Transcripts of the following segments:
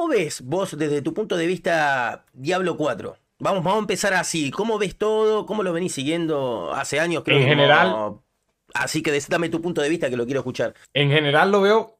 ¿Cómo ves vos desde tu punto de vista Diablo 4? Vamos, vamos a empezar así. ¿Cómo ves todo? ¿Cómo lo venís siguiendo hace años? Creo en general. Así que dame tu punto de vista que lo quiero escuchar. En general lo veo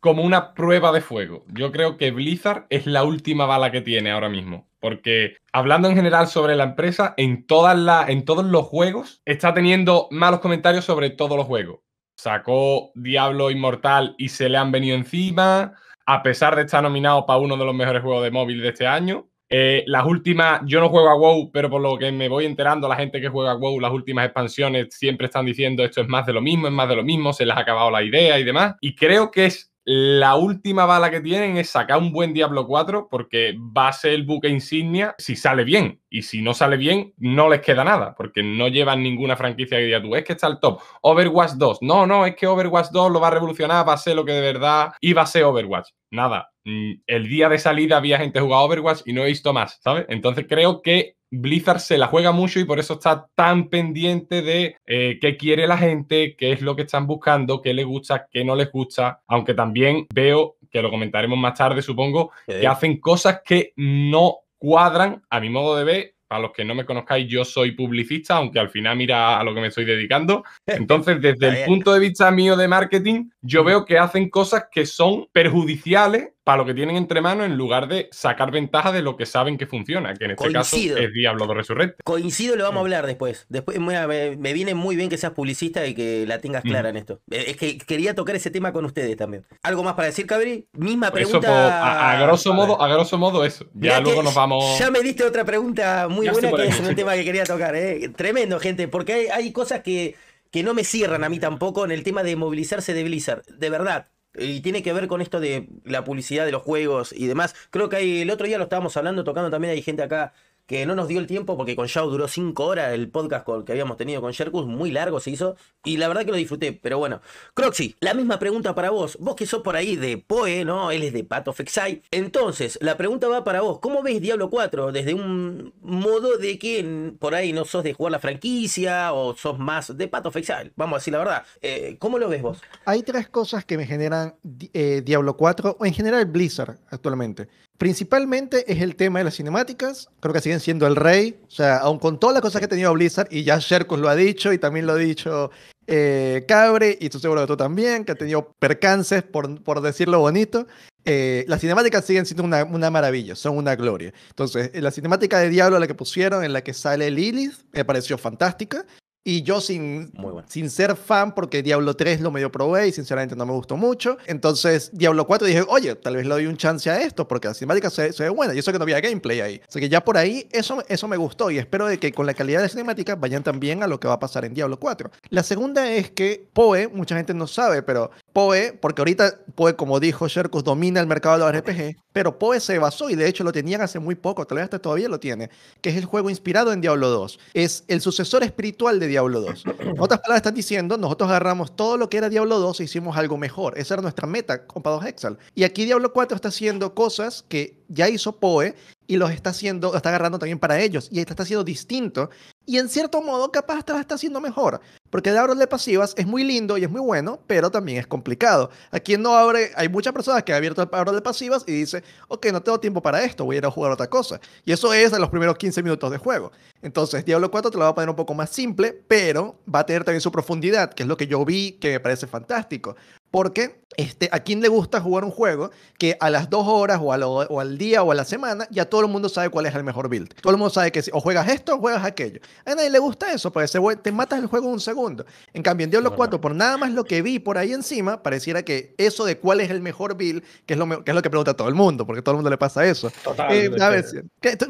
como una prueba de fuego. Yo creo que Blizzard es la última bala que tiene ahora mismo. Porque hablando en general sobre la empresa, en, todas en todos los juegos está teniendo malos comentarios sobre todos los juegos. Sacó Diablo Inmortal y se le han venido encima a pesar de estar nominado para uno de los mejores juegos de móvil de este año. Eh, las últimas, yo no juego a WoW, pero por lo que me voy enterando, la gente que juega a WoW, las últimas expansiones siempre están diciendo esto es más de lo mismo, es más de lo mismo, se les ha acabado la idea y demás. Y creo que es la última bala que tienen es sacar un buen Diablo 4 porque va a ser el buque insignia si sale bien. Y si no sale bien, no les queda nada porque no llevan ninguna franquicia que diga tú, es que está el top. Overwatch 2. No, no, es que Overwatch 2 lo va a revolucionar, va a ser lo que de verdad iba a ser Overwatch. Nada, Mm, el día de salida había gente jugando Overwatch y no he visto más, ¿sabes? Entonces creo que Blizzard se la juega mucho y por eso está tan pendiente de eh, qué quiere la gente, qué es lo que están buscando, qué les gusta, qué no les gusta, aunque también veo, que lo comentaremos más tarde supongo, que hacen cosas que no cuadran a mi modo de ver para los que no me conozcáis, yo soy publicista, aunque al final mira a lo que me estoy dedicando. Entonces, desde el punto de vista mío de marketing, yo veo que hacen cosas que son perjudiciales para lo que tienen entre manos en lugar de sacar ventaja de lo que saben que funciona, que en este caso es Diablo de Resurrecte. Coincido, lo vamos a mm. hablar después. Después me, viene muy bien que seas publicista y que la tengas mm. clara en esto. Eh, es que quería tocar ese tema con ustedes también. ¿Algo más para decir, Cabri? Misma pregunta. a, grosso modo, a grosso modo eso. Ya luego nos vamos. Ya me diste otra pregunta muy buena que es un tema que quería tocar, eh. Tremendo, gente, porque hay, cosas que, que no me cierran a mí tampoco en el tema de movilizarse de Blizzard. De verdad, y tiene que ver con esto de la publicidad de los juegos y demás. Creo que ahí el otro día lo estábamos hablando, tocando también, hay gente acá que no nos dio el tiempo porque con Yao duró cinco horas el podcast que habíamos tenido con Sherkus, muy largo se hizo, y la verdad que lo disfruté, pero bueno. Croxy, la misma pregunta para vos, vos que sos por ahí de Poe, ¿no? Él es de Pato Fexai. Entonces, la pregunta va para vos, ¿cómo ves Diablo 4? Desde un modo de que por ahí no sos de jugar la franquicia o sos más de Pato Fexai, vamos a decir la verdad. Eh, ¿Cómo lo ves vos? Hay tres cosas que me generan eh, Diablo 4, o en general Blizzard actualmente. Principalmente es el tema de las cinemáticas. Creo que siguen siendo el rey. O sea, aun con todas las cosas que ha tenido Blizzard, y ya Sherkus lo ha dicho, y también lo ha dicho eh, Cabre, y estoy seguro de tú también, que ha tenido percances, por, por decirlo bonito. Eh, las cinemáticas siguen siendo una, una, maravilla, son una gloria. Entonces, eh, la cinemática de Diablo, la que pusieron, en la que sale Lilith, me pareció fantástica. Y yo sin, sin ser fan, porque Diablo 3 lo medio probé y sinceramente no me gustó mucho. Entonces, Diablo 4 dije, oye, tal vez le doy un chance a esto, porque la cinemática se, se ve buena. Y eso que no había gameplay ahí. Así que ya por ahí, eso, eso me gustó. Y espero de que con la calidad de cinemática vayan también a lo que va a pasar en Diablo 4. La segunda es que Poe, mucha gente no sabe, pero Poe, porque ahorita Poe, como dijo Sherkus, domina el mercado de los RPG, pero Poe se basó, y de hecho lo tenían hace muy poco, tal vez hasta todavía lo tiene, que es el juego inspirado en Diablo 2. Es el sucesor espiritual de Diablo Diablo 2. otras palabras, están diciendo, nosotros agarramos todo lo que era Diablo 2 e hicimos algo mejor. Esa era nuestra meta compadre Hexal. Y aquí Diablo 4 está haciendo cosas que ya hizo Poe y los está haciendo, está agarrando también para ellos. Y está haciendo distinto. Y en cierto modo, capaz está haciendo mejor. Porque el de pasivas es muy lindo y es muy bueno, pero también es complicado. Aquí no abre, hay muchas personas que ha abierto el de pasivas y dice, ok, no tengo tiempo para esto, voy a ir a jugar otra cosa. Y eso es en los primeros 15 minutos de juego. Entonces, Diablo 4 te lo va a poner un poco más simple, pero va a tener también su profundidad, que es lo que yo vi que me parece fantástico porque este, a quién le gusta jugar un juego que a las dos horas o, al día o a la semana ya todo el mundo sabe cuál es el mejor build. Todo el mundo sabe que si, o juegas esto o juegas aquello. A nadie le gusta eso, porque te matas el juego en un segundo. En cambio, en Diablo 4, por nada más lo que vi por ahí encima, pareciera que eso de cuál es el mejor build, que es lo, que es lo que pregunta todo el mundo, porque todo el mundo le pasa eso. Eh, a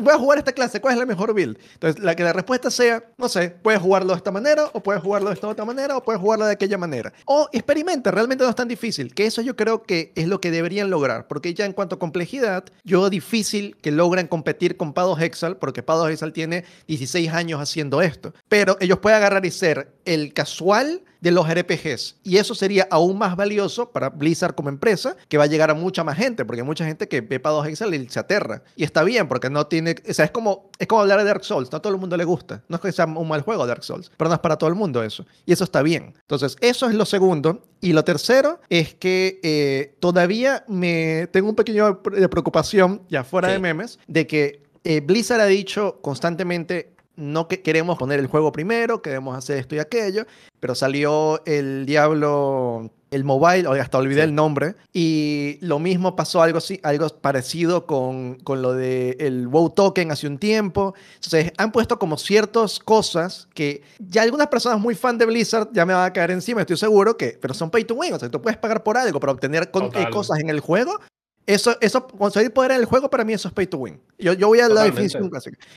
voy a jugar esta clase, ¿cuál es la mejor build? Entonces, la que la respuesta sea, no sé, puedes jugarlo de esta manera, o puedes jugarlo de esta otra manera, o puedes jugarlo de aquella manera. O experimenta, realmente tan difícil, que eso yo creo que es lo que deberían lograr, porque ya en cuanto a complejidad, yo difícil que logran competir con Pado Hexal, porque Pado Hexal tiene 16 años haciendo esto, pero ellos pueden agarrar y ser el casual de los RPGs. Y eso sería aún más valioso para Blizzard como empresa, que va a llegar a mucha más gente, porque hay mucha gente que ve para 2 Excel y se aterra. Y está bien, porque no tiene, o sea, es como, es como hablar de Dark Souls, no a todo el mundo le gusta. No es que sea un mal juego Dark Souls, pero no es para todo el mundo eso. Y eso está bien. Entonces, eso es lo segundo. Y lo tercero es que eh, todavía me tengo un pequeño de preocupación, ya fuera de memes, de que eh, Blizzard ha dicho constantemente no que queremos poner el juego primero, queremos hacer esto y aquello, pero salió el Diablo, el mobile, hasta olvidé el nombre, y lo mismo pasó algo, algo parecido con, lo de el WoW token hace un tiempo. Entonces han puesto como ciertas cosas que ya algunas personas muy fan de Blizzard ya me van a caer encima, estoy seguro que, pero son pay to win, o sea, tú puedes pagar por algo para obtener cosas en el juego eso, eso, conseguir poder en el juego, para mí eso es pay to win. Yo, yo voy a la definición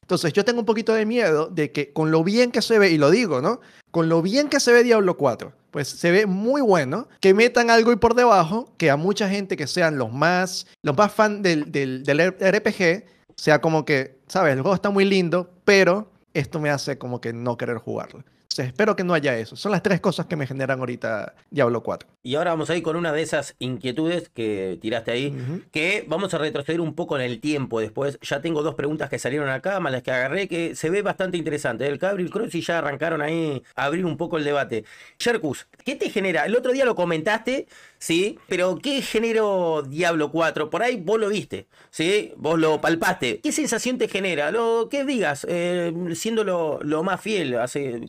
Entonces, yo tengo un poquito de miedo de que con lo bien que se ve, y lo digo, ¿no? Con lo bien que se ve Diablo 4, pues se ve muy bueno, que metan algo y por debajo, que a mucha gente que sean los más, los más fan del, del, del RPG, sea como que, ¿sabes? El juego está muy lindo, pero esto me hace como que no querer jugarlo espero que no haya eso. Son las tres cosas que me generan ahorita Diablo 4. Y ahora vamos a ir con una de esas inquietudes que tiraste ahí, que vamos a retroceder un poco en el tiempo después. Ya tengo dos preguntas que salieron acá, más las que agarré, que se ve bastante interesante. El Cabril Cruz y ya arrancaron ahí abrir un poco el debate. Sherkus, ¿qué te genera? El otro día lo comentaste, ¿sí? Pero ¿qué generó Diablo 4? Por ahí vos lo viste, ¿sí? Vos lo palpaste. ¿Qué sensación te genera? Lo que digas, eh, siendo lo, más fiel, hace,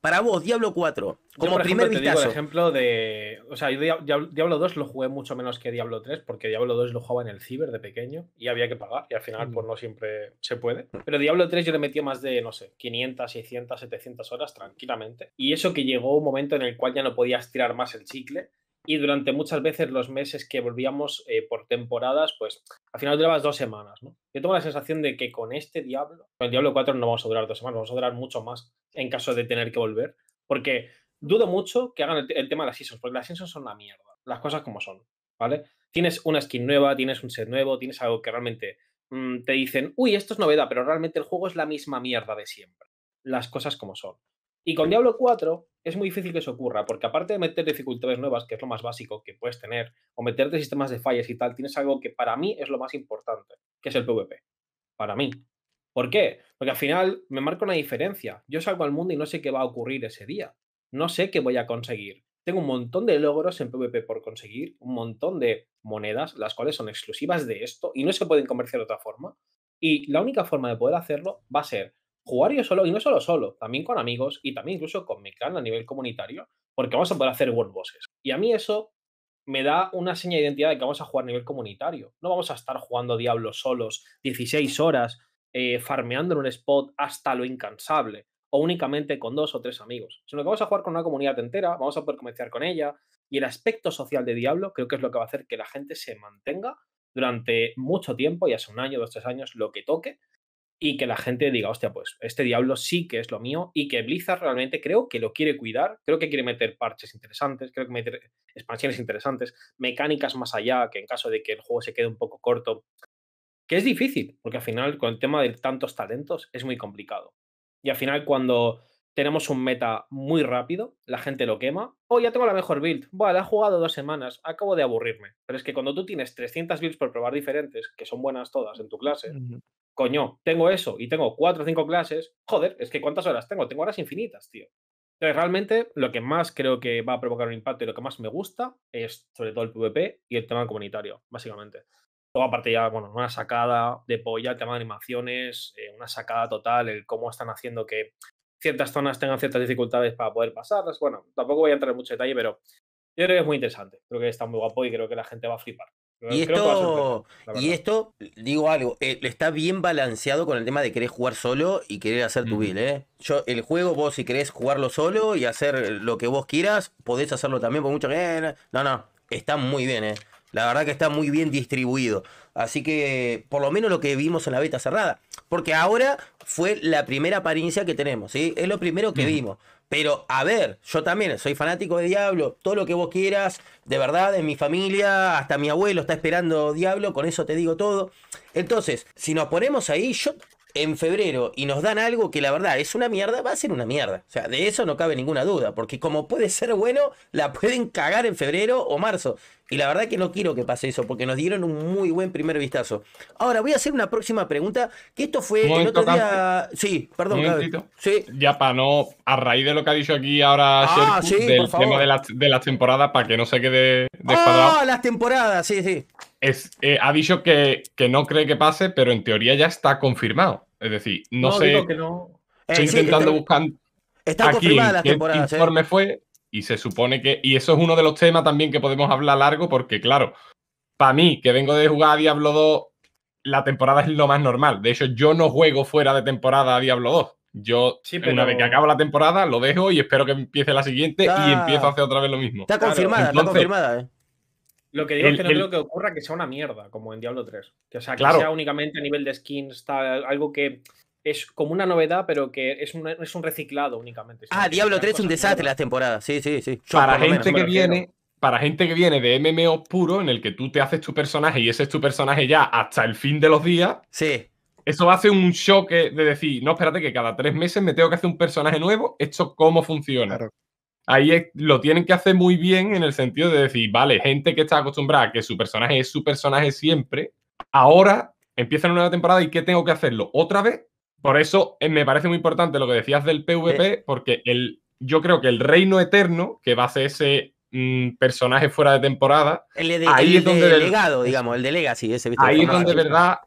para vos, Diablo 4, como primer ejemplo, vistazo. ejemplo de. O sea, yo Diablo 2 lo jugué mucho menos que Diablo 3, porque Diablo 2 lo jugaba en el Ciber de pequeño y había que pagar, y al final, por pues mm. no siempre se puede. Pero Diablo 3 yo le metí más de, no sé, 500, 600, 700 horas tranquilamente. Y eso que llegó un momento en el cual ya no podías tirar más el chicle y durante muchas veces los meses que volvíamos eh, por temporadas, pues al final durabas dos semanas, ¿no? Yo tengo la sensación de que con este Diablo, con el Diablo 4 no vamos a durar dos semanas, vamos a durar mucho más en caso de tener que volver, porque dudo mucho que hagan el, tema de las seasons, porque las seasons son la mierda, las cosas como son, ¿vale? Tienes una skin nueva, tienes un set nuevo, tienes algo que realmente mm, te dicen, uy, esto es novedad, pero realmente el juego es la misma mierda de siempre, las cosas como son. Y con Diablo 4 es muy difícil que eso ocurra, porque aparte de meter dificultades nuevas, que es lo más básico que puedes tener, o meterte sistemas de fallas y tal, tienes algo que para mí es lo más importante, que es el PvP. Para mí. ¿Por qué? Porque al final me marca una diferencia. Yo salgo al mundo y no sé qué va a ocurrir ese día. No sé qué voy a conseguir. Tengo un montón de logros en PvP por conseguir, un montón de monedas, las cuales son exclusivas de esto y no se pueden comerciar de otra forma. Y la única forma de poder hacerlo va a ser jugar yo solo, y no solo solo, también con amigos y también incluso con mi clan a nivel comunitario, porque vamos a poder hacer world bosses. Y a mí eso me da una seña de identidad de que vamos a jugar a nivel comunitario. No vamos a estar jugando Diablo solos 16 horas, eh, farmeando en un spot hasta lo incansable, o únicamente con dos o tres amigos, sino que vamos a jugar con una comunidad entera, vamos a poder comerciar con ella, y el aspecto social de Diablo creo que es lo que va a hacer que la gente se mantenga durante mucho tiempo, ya sea un año, dos, tres años, lo que toque, y que la gente diga, hostia, pues este diablo sí que es lo mío y que Blizzard realmente creo que lo quiere cuidar, creo que quiere meter parches interesantes, creo que meter expansiones interesantes, mecánicas más allá, que en caso de que el juego se quede un poco corto, que es difícil, porque al final con el tema de tantos talentos es muy complicado. Y al final cuando tenemos un meta muy rápido, la gente lo quema, oh, ya tengo la mejor build, bueno, la he jugado dos semanas, acabo de aburrirme. Pero es que cuando tú tienes 300 builds por probar diferentes, que son buenas todas en tu clase, coño, tengo eso y tengo cuatro o cinco clases, joder, es que cuántas horas tengo, tengo horas infinitas, tío. Entonces, realmente lo que más creo que va a provocar un impacto y lo que más me gusta es sobre todo el PvP y el tema comunitario, básicamente. Luego, aparte, ya, bueno, una sacada de polla, el tema de animaciones, eh, una sacada total, el cómo están haciendo que ciertas zonas tengan ciertas dificultades para poder pasarlas. Bueno, tampoco voy a entrar en mucho detalle, pero yo creo que es muy interesante. Creo que está muy guapo y creo que la gente va a flipar. Y esto, y esto, digo algo, eh, está bien balanceado con el tema de querer jugar solo y querer hacer tu build, ¿eh? Yo, el juego, vos si querés jugarlo solo y hacer lo que vos quieras, podés hacerlo también, por mucho que... Eh, no, no, está muy bien, ¿eh? La verdad que está muy bien distribuido. Así que, por lo menos lo que vimos en la beta cerrada. Porque ahora fue la primera apariencia que tenemos, ¿sí? Es lo primero que vimos. Pero a ver, yo también soy fanático de Diablo, todo lo que vos quieras, de verdad, en mi familia, hasta mi abuelo está esperando Diablo, con eso te digo todo. Entonces, si nos ponemos ahí, yo en febrero y nos dan algo que la verdad es una mierda, va a ser una mierda. O sea, de eso no cabe ninguna duda, porque como puede ser bueno, la pueden cagar en febrero o marzo. Y la verdad que no quiero que pase eso, porque nos dieron un muy buen primer vistazo. Ahora voy a hacer una próxima pregunta, que esto fue el otro día... Sí, perdón. Sí. Ya para no, a raíz de lo que ha dicho aquí ahora ah, del tema de las, temporadas, para que no se quede ah, las temporadas, sí, sí ha eh, dicho que, no cree que pase, pero en teoría ya está confirmado. Es decir, no, sé. Estoy eh, intentando buscar. Está confirmada la temporada. El informe fue y se supone que. Y eso es uno de los temas también que podemos hablar largo, porque claro, para mí, que vengo de jugar a Diablo 2, la temporada es lo más normal. De hecho, yo no juego fuera de temporada a Diablo 2. Yo, una vez que acabo la temporada, lo dejo y espero que empiece la siguiente y empiezo a hacer otra vez lo mismo. Está confirmada, está confirmada, ¿eh? Lo que digo es que no creo que ocurra que sea una mierda, como en Diablo 3. o sea, que sea únicamente a nivel de skins, está algo que es como una novedad, pero que es un, reciclado únicamente. Ah, Diablo 3 es un desastre las temporadas. Sí, sí, sí. para gente que viene, para gente que viene de MMO puro, en el que tú te haces tu personaje y ese es tu personaje ya hasta el fin de los días. Sí. Eso hace un choque eh, de decir, no, espérate, que cada tres meses me tengo que hacer un personaje nuevo. ¿Esto cómo funciona? Claro ahí lo tienen que hacer muy bien en el sentido de decir, vale, gente que está acostumbrada a que su personaje es su personaje siempre, ahora empieza una nueva temporada y ¿qué tengo que hacerlo? ¿Otra vez? Por eso eh, me parece muy importante lo que decías del eh. PvP, porque el, yo creo que el reino eterno, que va a ser ese mm, personaje fuera de temporada, ahí es donde... el delegado, digamos, el de Legacy, ese Ahí es donde de verdad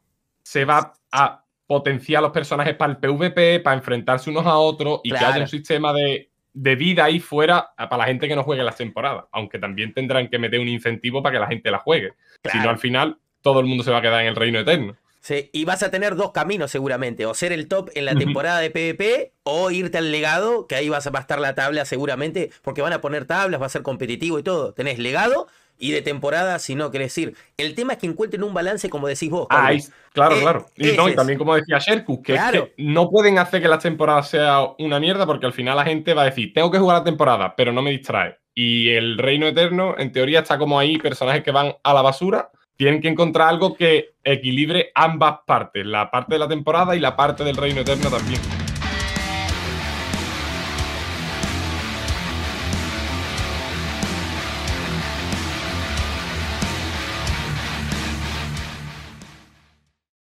se va a potenciar los personajes para el PvP, para enfrentarse unos a otros y que haya un sistema de de vida ahí fuera ah, para la gente que no juegue las temporadas, aunque también tendrán que meter un incentivo para que la gente la juegue. Si no, al final todo el mundo se va a quedar en el reino eterno. Sí, y vas a tener dos caminos seguramente, o ser el top en la temporada de PvP o irte al legado, que ahí vas a, va a estar la tabla seguramente, porque van a poner tablas, va a ser competitivo y todo. Tenés legado y de temporada, si no querés decir. El tema es que encuentren un balance, como decís vos. claro, eh, claro. Y, también, como decía Sherkus, que, no pueden hacer que la temporada sea una mierda porque al final la gente va a decir, tengo que jugar la temporada, pero no me distrae. Y el Reino Eterno, en teoría, está como ahí, personajes que van a la basura. Tienen que encontrar algo que equilibre ambas partes, la parte de la temporada y la parte del Reino Eterno también.